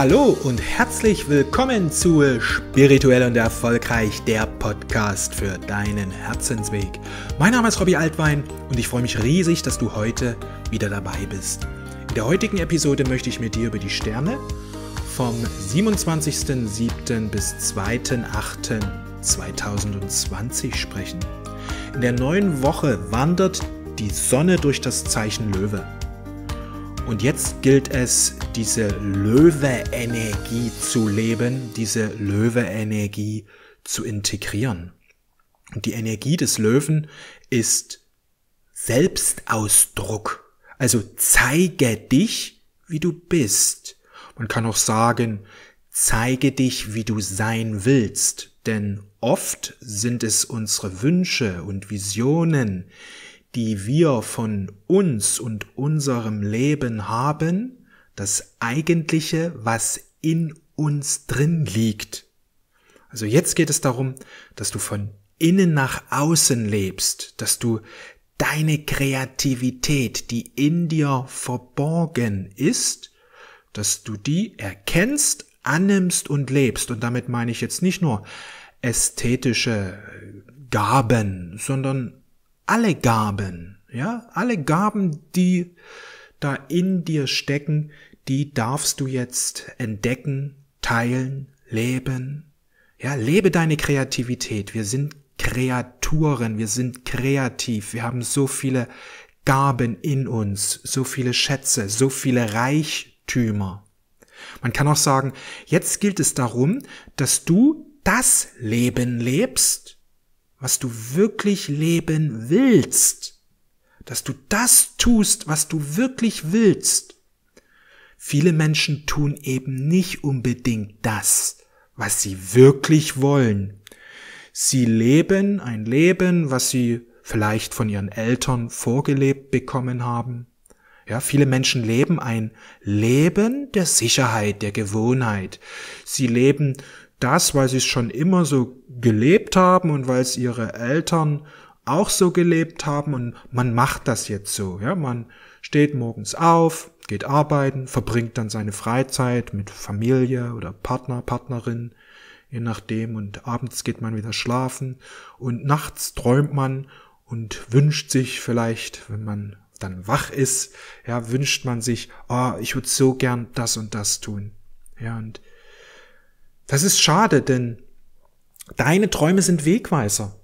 Hallo und herzlich willkommen zu Spirituell und Erfolgreich, der Podcast für deinen Herzensweg. Mein Name ist Robbie Altwein und ich freue mich riesig, dass du heute wieder dabei bist. In der heutigen Episode möchte ich mit dir über die Sterne vom 27.07. bis 2.08.2020 sprechen. In der neuen Woche wandert die Sonne durch das Zeichen Löwe. Und jetzt gilt es, diese Löwe-Energie zu leben, diese Löwe-Energie zu integrieren. Und die Energie des Löwen ist Selbstausdruck. Also zeige dich, wie du bist. Man kann auch sagen, zeige dich, wie du sein willst. Denn oft sind es unsere Wünsche und Visionen, die wir von uns und unserem Leben haben, das eigentliche, was in uns drin liegt. Also jetzt geht es darum, dass du von innen nach außen lebst, dass du deine Kreativität, die in dir verborgen ist, dass du die erkennst, annimmst und lebst. Und damit meine ich jetzt nicht nur ästhetische Gaben, sondern alle Gaben, ja, alle Gaben, die da in dir stecken, die darfst du jetzt entdecken, teilen, leben. Ja, lebe deine Kreativität. Wir sind Kreaturen, wir sind kreativ, wir haben so viele Gaben in uns, so viele Schätze, so viele Reichtümer. Man kann auch sagen, jetzt gilt es darum, dass du das Leben lebst, was du wirklich leben willst, dass du das tust, was du wirklich willst. Viele Menschen tun eben nicht unbedingt das, was sie wirklich wollen. Sie leben ein Leben, was sie vielleicht von ihren Eltern vorgelebt bekommen haben. Ja, viele Menschen leben ein Leben der Sicherheit, der Gewohnheit. Sie leben das, weil sie es schon immer so gelebt haben und weil es ihre Eltern auch so gelebt haben und man macht das jetzt so. Ja, man steht morgens auf, geht arbeiten, verbringt dann seine Freizeit mit Familie oder Partner, Partnerin, je nachdem und abends geht man wieder schlafen und nachts träumt man und wünscht sich vielleicht, wenn man dann wach ist, ja, wünscht man sich, ah, oh, ich würde so gern das und das tun. Ja, und das ist schade, denn deine Träume sind Wegweiser.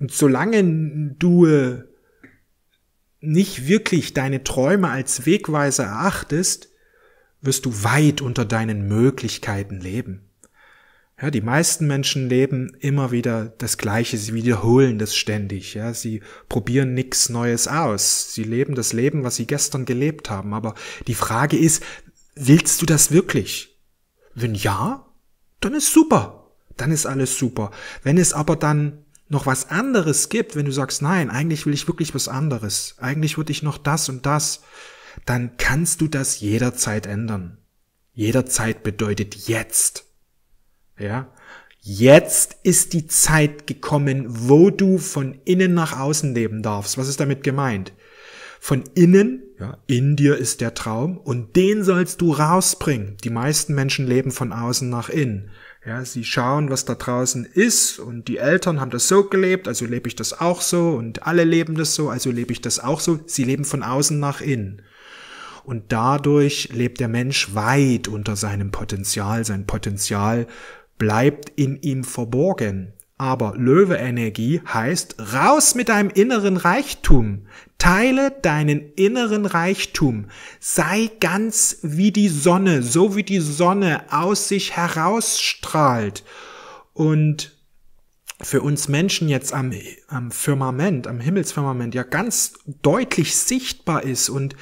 Und solange du äh, nicht wirklich deine Träume als Wegweiser erachtest, wirst du weit unter deinen Möglichkeiten leben. Ja, die meisten Menschen leben immer wieder das Gleiche, sie wiederholen das ständig, ja, sie probieren nichts Neues aus, sie leben das Leben, was sie gestern gelebt haben, aber die Frage ist, willst du das wirklich? Wenn ja, dann ist super. Dann ist alles super. Wenn es aber dann noch was anderes gibt, wenn du sagst, nein, eigentlich will ich wirklich was anderes, eigentlich würde ich noch das und das, dann kannst du das jederzeit ändern. Jederzeit bedeutet jetzt. Ja? Jetzt ist die Zeit gekommen, wo du von innen nach außen leben darfst. Was ist damit gemeint? von innen, ja, in dir ist der Traum und den sollst du rausbringen. Die meisten Menschen leben von außen nach innen. Ja, sie schauen, was da draußen ist und die Eltern haben das so gelebt, also lebe ich das auch so und alle leben das so, also lebe ich das auch so. Sie leben von außen nach innen. Und dadurch lebt der Mensch weit unter seinem Potenzial. Sein Potenzial bleibt in ihm verborgen. Aber Löwe-Energie heißt, raus mit deinem inneren Reichtum. Teile deinen inneren Reichtum. Sei ganz wie die Sonne, so wie die Sonne aus sich herausstrahlt. Und für uns Menschen jetzt am, am Firmament, am Himmelsfirmament ja ganz deutlich sichtbar ist und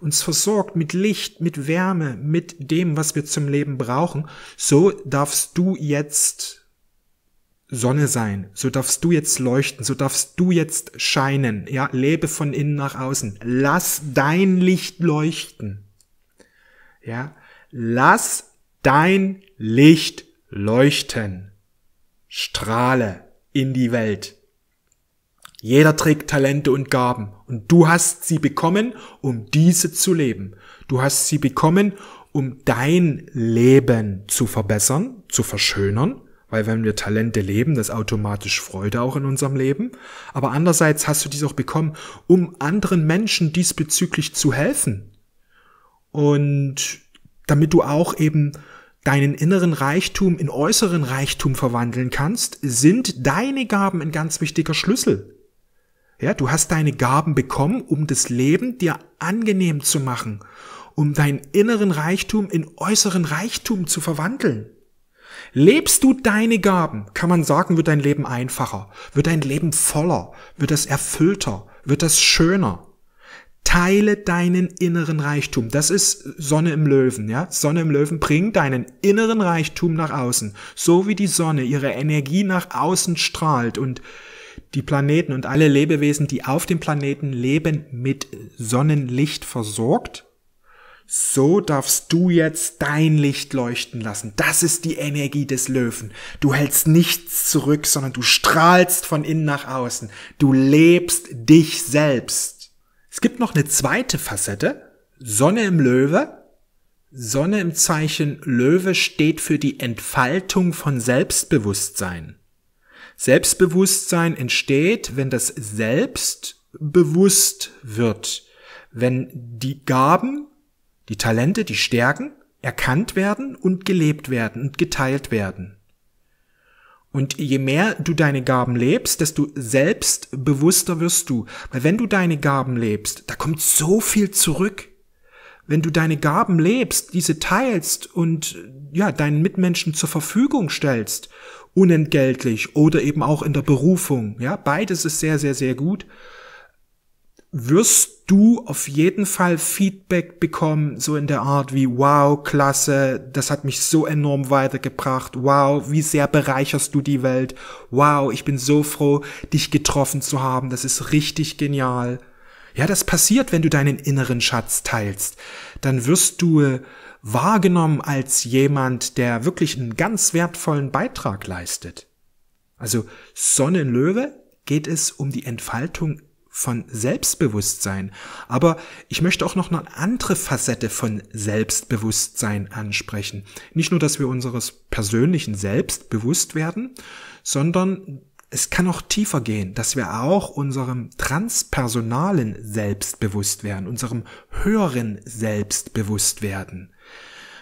uns versorgt mit Licht, mit Wärme, mit dem, was wir zum Leben brauchen, so darfst du jetzt Sonne sein. So darfst du jetzt leuchten. So darfst du jetzt scheinen. Ja, lebe von innen nach außen. Lass dein Licht leuchten. Ja, lass dein Licht leuchten. Strahle in die Welt. Jeder trägt Talente und Gaben und du hast sie bekommen, um diese zu leben. Du hast sie bekommen, um dein Leben zu verbessern, zu verschönern weil wenn wir Talente leben, das automatisch Freude auch in unserem Leben. Aber andererseits hast du dies auch bekommen, um anderen Menschen diesbezüglich zu helfen. Und damit du auch eben deinen inneren Reichtum in äußeren Reichtum verwandeln kannst, sind deine Gaben ein ganz wichtiger Schlüssel. Ja, du hast deine Gaben bekommen, um das Leben dir angenehm zu machen, um deinen inneren Reichtum in äußeren Reichtum zu verwandeln. Lebst du deine Gaben, kann man sagen, wird dein Leben einfacher, wird dein Leben voller, wird es erfüllter, wird es schöner. Teile deinen inneren Reichtum. Das ist Sonne im Löwen, ja? Sonne im Löwen bringt deinen inneren Reichtum nach außen, so wie die Sonne ihre Energie nach außen strahlt und die Planeten und alle Lebewesen, die auf dem Planeten leben, mit Sonnenlicht versorgt so darfst du jetzt dein Licht leuchten lassen. Das ist die Energie des Löwen. Du hältst nichts zurück, sondern du strahlst von innen nach außen. Du lebst dich selbst. Es gibt noch eine zweite Facette. Sonne im Löwe. Sonne im Zeichen Löwe steht für die Entfaltung von Selbstbewusstsein. Selbstbewusstsein entsteht, wenn das Selbst bewusst wird, wenn die Gaben, die Talente, die Stärken erkannt werden und gelebt werden und geteilt werden. Und je mehr du deine Gaben lebst, desto selbstbewusster wirst du. Weil wenn du deine Gaben lebst, da kommt so viel zurück. Wenn du deine Gaben lebst, diese teilst und ja, deinen Mitmenschen zur Verfügung stellst, unentgeltlich oder eben auch in der Berufung, ja, beides ist sehr, sehr, sehr gut wirst du auf jeden Fall Feedback bekommen, so in der Art wie, wow, klasse, das hat mich so enorm weitergebracht, wow, wie sehr bereicherst du die Welt, wow, ich bin so froh, dich getroffen zu haben, das ist richtig genial. Ja, das passiert, wenn du deinen inneren Schatz teilst. Dann wirst du äh, wahrgenommen als jemand, der wirklich einen ganz wertvollen Beitrag leistet. Also Sonnenlöwe geht es um die Entfaltung von Selbstbewusstsein. Aber ich möchte auch noch eine andere Facette von Selbstbewusstsein ansprechen. Nicht nur, dass wir unseres persönlichen Selbst bewusst werden, sondern es kann auch tiefer gehen, dass wir auch unserem transpersonalen Selbst bewusst werden, unserem höheren Selbst bewusst werden.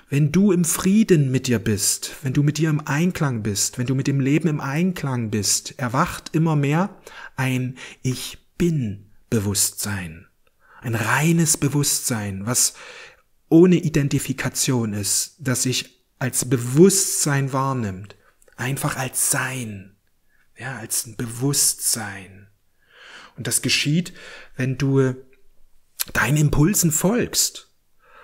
Wenn du im Frieden mit dir bist, wenn du mit dir im Einklang bist, wenn du mit dem Leben im Einklang bist, erwacht immer mehr ein Ich bin-Bewusstsein. Ein reines Bewusstsein, was ohne Identifikation ist, das sich als Bewusstsein wahrnimmt. Einfach als Sein. Ja, als ein Bewusstsein. Und das geschieht, wenn du äh, deinen Impulsen folgst.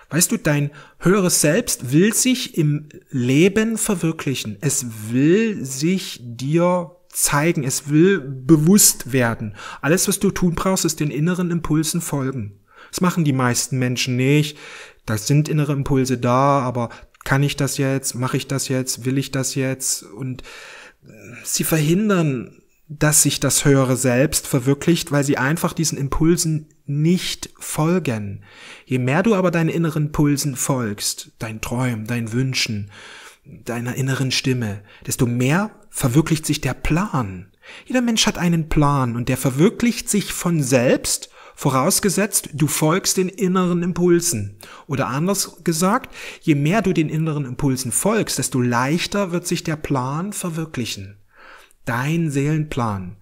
Weißt du, dein höheres Selbst will sich im Leben verwirklichen. Es will sich dir zeigen, es will bewusst werden. Alles, was du tun brauchst, ist den inneren Impulsen folgen. Das machen die meisten Menschen nicht. Da sind innere Impulse da, aber kann ich das jetzt? Mache ich das jetzt? Will ich das jetzt? Und sie verhindern, dass sich das höhere Selbst verwirklicht, weil sie einfach diesen Impulsen nicht folgen. Je mehr du aber deinen inneren Impulsen folgst, deinen Träumen, deinen Wünschen, deiner inneren Stimme, desto mehr verwirklicht sich der Plan. Jeder Mensch hat einen Plan und der verwirklicht sich von selbst, vorausgesetzt du folgst den inneren Impulsen. Oder anders gesagt, je mehr du den inneren Impulsen folgst, desto leichter wird sich der Plan verwirklichen. Dein Seelenplan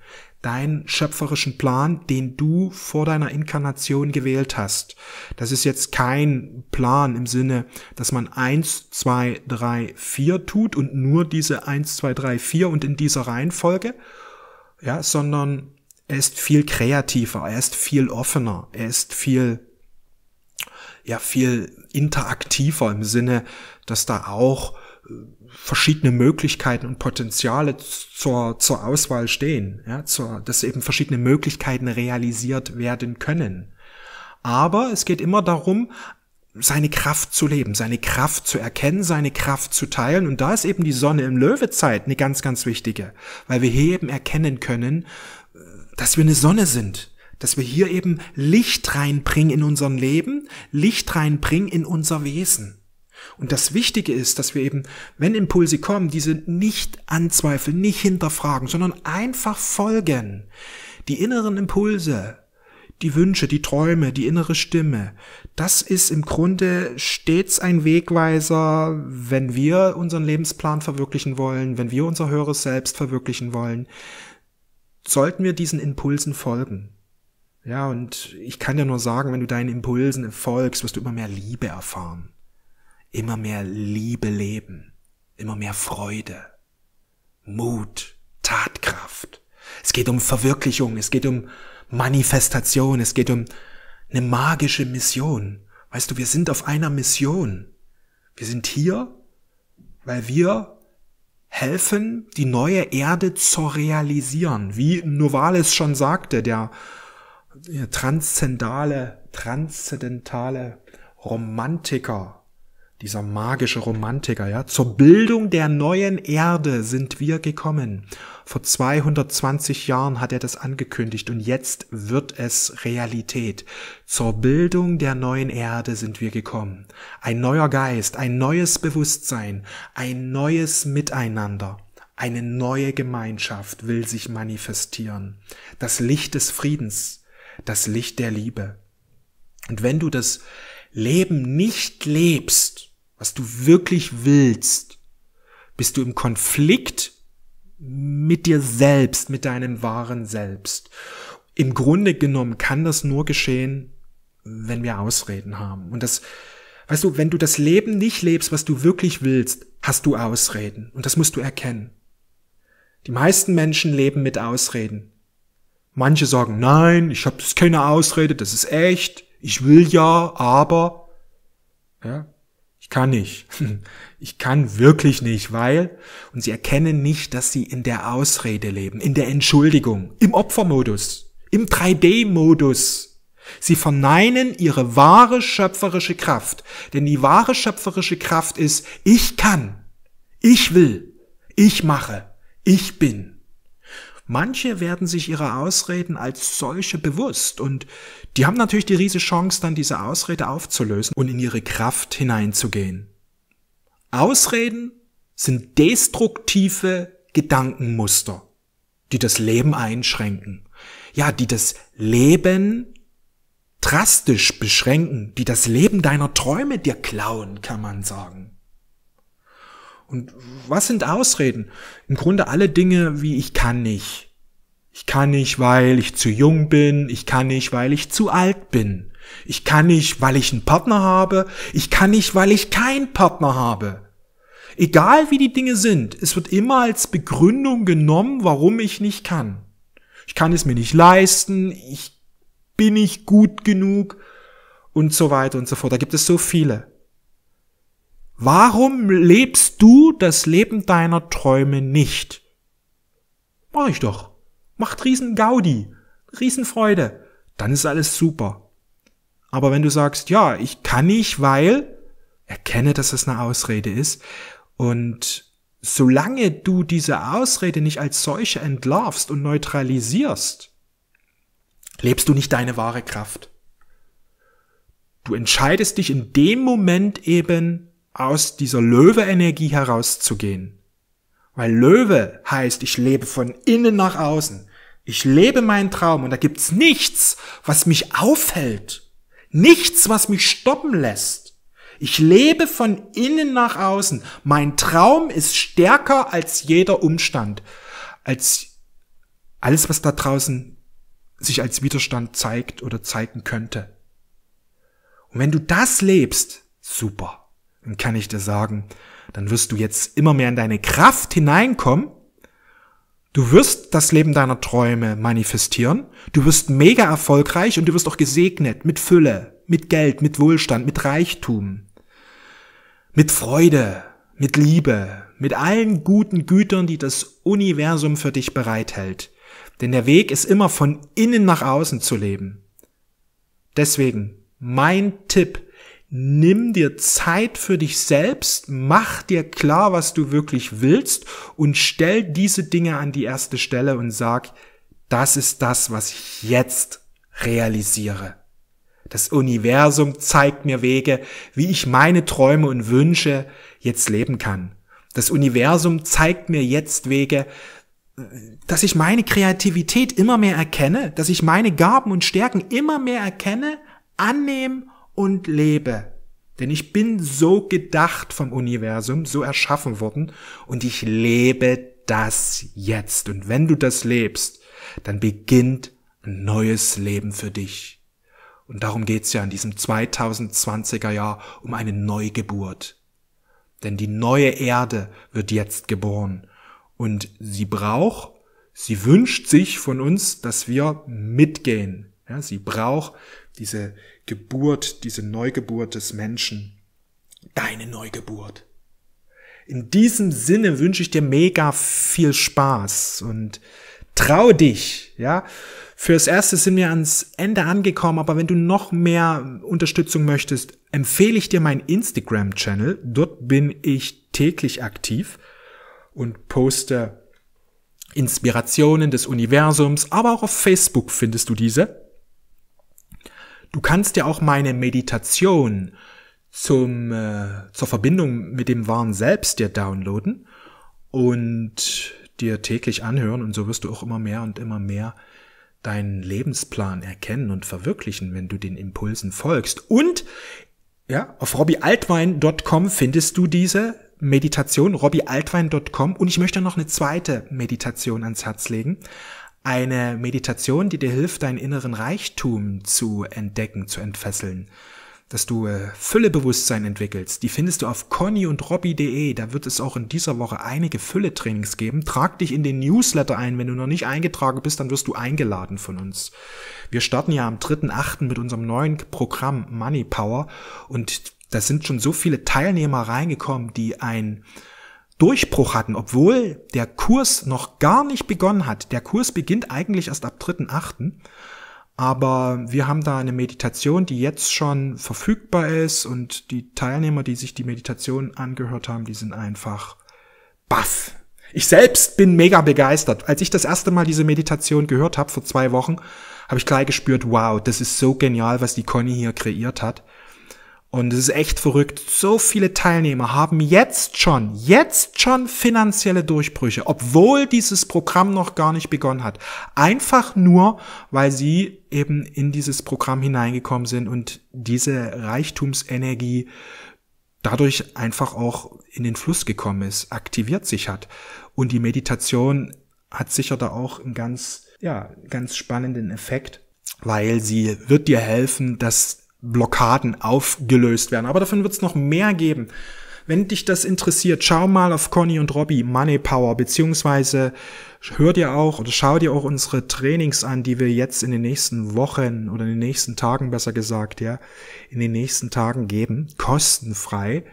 deinen schöpferischen Plan, den du vor deiner Inkarnation gewählt hast. Das ist jetzt kein Plan im Sinne, dass man eins, zwei, drei, vier tut und nur diese eins, zwei, drei, vier und in dieser Reihenfolge, ja, sondern er ist viel kreativer, er ist viel offener, er ist viel ja viel interaktiver im Sinne, dass da auch äh, verschiedene Möglichkeiten und Potenziale zur, zur Auswahl stehen, ja, zur, dass eben verschiedene Möglichkeiten realisiert werden können. Aber es geht immer darum, seine Kraft zu leben, seine Kraft zu erkennen, seine Kraft zu teilen. Und da ist eben die Sonne im Löwezeit eine ganz, ganz wichtige, weil wir hier eben erkennen können, äh, dass wir eine Sonne sind, dass wir hier eben Licht reinbringen in unseren Leben, Licht reinbringen in unser Wesen. Und das Wichtige ist, dass wir eben, wenn Impulse kommen, diese nicht anzweifeln, nicht hinterfragen, sondern einfach folgen. Die inneren Impulse, die Wünsche, die Träume, die innere Stimme, das ist im Grunde stets ein Wegweiser, wenn wir unseren Lebensplan verwirklichen wollen, wenn wir unser höheres Selbst verwirklichen wollen, sollten wir diesen Impulsen folgen. Ja, und ich kann dir nur sagen, wenn du deinen Impulsen folgst, wirst du immer mehr Liebe erfahren immer mehr Liebe leben, immer mehr Freude, Mut, Tatkraft. Es geht um Verwirklichung, es geht um Manifestation, es geht um eine magische Mission. Weißt du, wir sind auf einer Mission. Wir sind hier, weil wir helfen, die neue Erde zu realisieren. Wie Novalis schon sagte, der, transzendale, transzendentale Romantiker dieser magische Romantiker, ja, zur Bildung der neuen Erde sind wir gekommen. Vor 220 Jahren hat er das angekündigt und jetzt wird es Realität. Zur Bildung der neuen Erde sind wir gekommen. Ein neuer Geist, ein neues Bewusstsein, ein neues Miteinander. Eine neue Gemeinschaft will sich manifestieren. Das Licht des Friedens, das Licht der Liebe. Und wenn du das Leben nicht lebst, was du wirklich willst, bist du im Konflikt mit dir selbst, mit deinem wahren Selbst. Im Grunde genommen kann das nur geschehen, wenn wir Ausreden haben. Und das, weißt du, wenn du das Leben nicht lebst, was du wirklich willst, hast du Ausreden. Und das musst du erkennen. Die meisten Menschen leben mit Ausreden. Manche sagen, nein, ich habe keine Ausrede, das ist echt. Ich will ja, aber, ja, ich kann nicht. Ich kann wirklich nicht, weil, und sie erkennen nicht, dass sie in der Ausrede leben, in der Entschuldigung, im Opfermodus, im 3D-Modus. Sie verneinen ihre wahre schöpferische Kraft, denn die wahre schöpferische Kraft ist, ich kann, ich will, ich mache, ich bin. Manche werden sich ihrer Ausreden als solche bewusst und die haben natürlich die riesige Chance, dann diese Ausrede aufzulösen und in ihre Kraft hineinzugehen. Ausreden sind destruktive Gedankenmuster, die das Leben einschränken. Ja, die das Leben drastisch beschränken, die das Leben deiner Träume dir klauen, kann man sagen. Und was sind Ausreden? Im Grunde alle Dinge wie ich kann nicht. Ich kann nicht, weil ich zu jung bin. Ich kann nicht, weil ich zu alt bin. Ich kann nicht, weil ich einen Partner habe. Ich kann nicht, weil ich keinen Partner habe. Egal wie die Dinge sind, es wird immer als Begründung genommen, warum ich nicht kann. Ich kann es mir nicht leisten. Ich bin nicht gut genug und so weiter und so fort. Da gibt es so viele. Warum lebst du das Leben deiner Träume nicht? Mach ich doch. Macht riesen Gaudi, Riesenfreude. Dann ist alles super. Aber wenn du sagst, ja, ich kann nicht, weil, erkenne, dass es eine Ausrede ist. Und solange du diese Ausrede nicht als solche entlarvst und neutralisierst, lebst du nicht deine wahre Kraft. Du entscheidest dich in dem Moment eben aus dieser Löwe-Energie herauszugehen. Weil Löwe heißt, ich lebe von innen nach außen. Ich lebe meinen Traum und da gibt's nichts, was mich aufhält. Nichts, was mich stoppen lässt. Ich lebe von innen nach außen. Mein Traum ist stärker als jeder Umstand, als alles, was da draußen sich als Widerstand zeigt oder zeigen könnte. Und wenn du das lebst, super dann kann ich dir sagen, dann wirst du jetzt immer mehr in deine Kraft hineinkommen. Du wirst das Leben deiner Träume manifestieren. Du wirst mega erfolgreich und du wirst auch gesegnet mit Fülle, mit Geld, mit Wohlstand, mit Reichtum, mit Freude, mit Liebe, mit allen guten Gütern, die das Universum für dich bereithält. Denn der Weg ist immer von innen nach außen zu leben. Deswegen mein Tipp, nimm dir Zeit für dich selbst, mach dir klar, was du wirklich willst und stell diese Dinge an die erste Stelle und sag, das ist das, was ich jetzt realisiere. Das Universum zeigt mir Wege, wie ich meine Träume und Wünsche jetzt leben kann. Das Universum zeigt mir jetzt Wege, dass ich meine Kreativität immer mehr erkenne, dass ich meine Gaben und Stärken immer mehr erkenne, annehme und lebe. Denn ich bin so gedacht vom Universum, so erschaffen worden und ich lebe das jetzt. Und wenn du das lebst, dann beginnt ein neues Leben für dich. Und darum geht's ja in diesem 2020er Jahr um eine Neugeburt. Denn die neue Erde wird jetzt geboren. Und sie braucht, sie wünscht sich von uns, dass wir mitgehen. Ja, sie braucht diese Geburt, diese Neugeburt des Menschen, deine Neugeburt. In diesem Sinne wünsche ich dir mega viel Spaß und traue dich, ja. Fürs erste sind wir ans Ende angekommen, aber wenn du noch mehr Unterstützung möchtest, empfehle ich dir meinen Instagram Channel. Dort bin ich täglich aktiv und poste Inspirationen des Universums, aber auch auf Facebook findest du diese. Du kannst ja auch meine Meditation zum, äh, zur Verbindung mit dem wahren Selbst dir downloaden und dir täglich anhören und so wirst du auch immer mehr und immer mehr deinen Lebensplan erkennen und verwirklichen, wenn du den Impulsen folgst. Und ja, auf robbyaltwein.com findest du diese Meditation, robbyaltwein.com und ich möchte noch eine zweite Meditation ans Herz legen. Eine Meditation, die dir hilft, deinen inneren Reichtum zu entdecken, zu entfesseln. Dass du äh, Füllebewusstsein entwickelst. Die findest du auf conny und robby.de. Da wird es auch in dieser Woche einige Fülle-Trainings geben. Trag dich in den Newsletter ein. Wenn du noch nicht eingetragen bist, dann wirst du eingeladen von uns. Wir starten ja am 3.8. mit unserem neuen Programm Money Power. Und da sind schon so viele Teilnehmer reingekommen, die ein Durchbruch hatten, obwohl der Kurs noch gar nicht begonnen hat. Der Kurs beginnt eigentlich erst ab 3.8. Aber wir haben da eine Meditation, die jetzt schon verfügbar ist und die Teilnehmer, die sich die Meditation angehört haben, die sind einfach baff. Ich selbst bin mega begeistert. Als ich das erste Mal diese Meditation gehört habe vor zwei Wochen, habe ich gleich gespürt, wow, das ist so genial, was die Conny hier kreiert hat. Und es ist echt verrückt. So viele Teilnehmer haben jetzt schon, jetzt schon finanzielle Durchbrüche, obwohl dieses Programm noch gar nicht begonnen hat. Einfach nur, weil sie eben in dieses Programm hineingekommen sind und diese Reichtumsenergie dadurch einfach auch in den Fluss gekommen ist, aktiviert sich hat. Und die Meditation hat sicher da auch einen ganz, ja, ganz spannenden Effekt, weil sie wird dir helfen, dass Blockaden aufgelöst werden. Aber davon wird es noch mehr geben. Wenn dich das interessiert, schau mal auf Conny und Robbie Money Power, beziehungsweise hör dir auch oder schau dir auch unsere Trainings an, die wir jetzt in den nächsten Wochen oder in den nächsten Tagen besser gesagt, ja, in den nächsten Tagen geben, kostenfrei.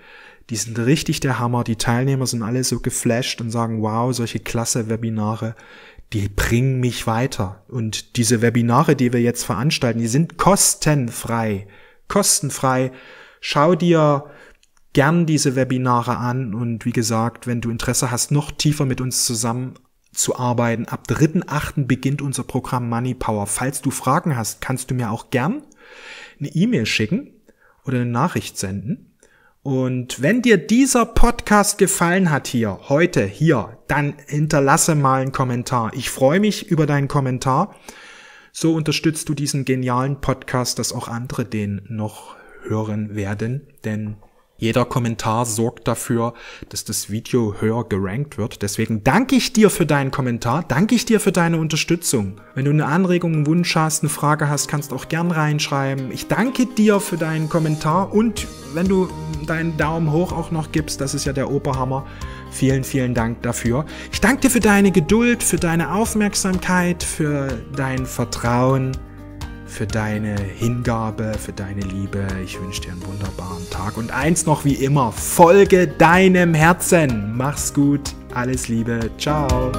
Die sind richtig der Hammer. Die Teilnehmer sind alle so geflasht und sagen, wow, solche klasse Webinare die bringen mich weiter. Und diese Webinare, die wir jetzt veranstalten, die sind kostenfrei. Kostenfrei. Schau dir gern diese Webinare an und wie gesagt, wenn du Interesse hast, noch tiefer mit uns zusammen zu arbeiten. Ab 3.8. beginnt unser Programm Money Power. Falls du Fragen hast, kannst du mir auch gern eine E-Mail schicken oder eine Nachricht senden. Und wenn dir dieser Podcast gefallen hat hier, heute, hier, dann hinterlasse mal einen Kommentar. Ich freue mich über deinen Kommentar. So unterstützt du diesen genialen Podcast, dass auch andere den noch hören werden. Denn jeder Kommentar sorgt dafür, dass das Video höher gerankt wird. Deswegen danke ich dir für deinen Kommentar, danke ich dir für deine Unterstützung. Wenn du eine Anregung, einen Wunsch hast, eine Frage hast, kannst du auch gern reinschreiben. Ich danke dir für deinen Kommentar und wenn du deinen Daumen hoch auch noch gibst, das ist ja der Oberhammer. Vielen, vielen Dank dafür. Ich danke dir für deine Geduld, für deine Aufmerksamkeit, für dein Vertrauen für deine Hingabe, für deine Liebe. Ich wünsche dir einen wunderbaren Tag. Und eins noch wie immer, folge deinem Herzen. Mach's gut, alles Liebe, ciao.